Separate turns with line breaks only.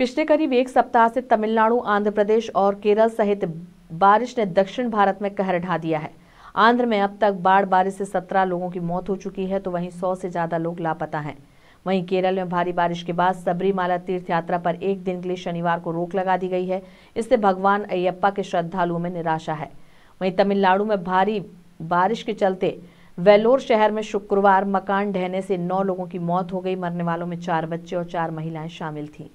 पिछले करीब एक सप्ताह से तमिलनाडु आंध्र प्रदेश और केरल सहित बारिश ने दक्षिण भारत में कहर ढा दिया है आंध्र में अब तक बाढ़ बारिश से सत्रह लोगों की मौत हो चुकी है तो वहीं सौ से ज्यादा लोग लापता हैं वहीं केरल में भारी बारिश के बाद सबरीमाला तीर्थ यात्रा पर एक दिन के लिए शनिवार को रोक लगा दी गई है इससे भगवान अयप्पा के श्रद्धालुओं में निराशा है वहीं तमिलनाडु में भारी बारिश के चलते वेलोर शहर में शुक्रवार मकान ढहने से नौ लोगों की मौत हो गई मरने वालों में चार बच्चे और चार महिलाएं शामिल थीं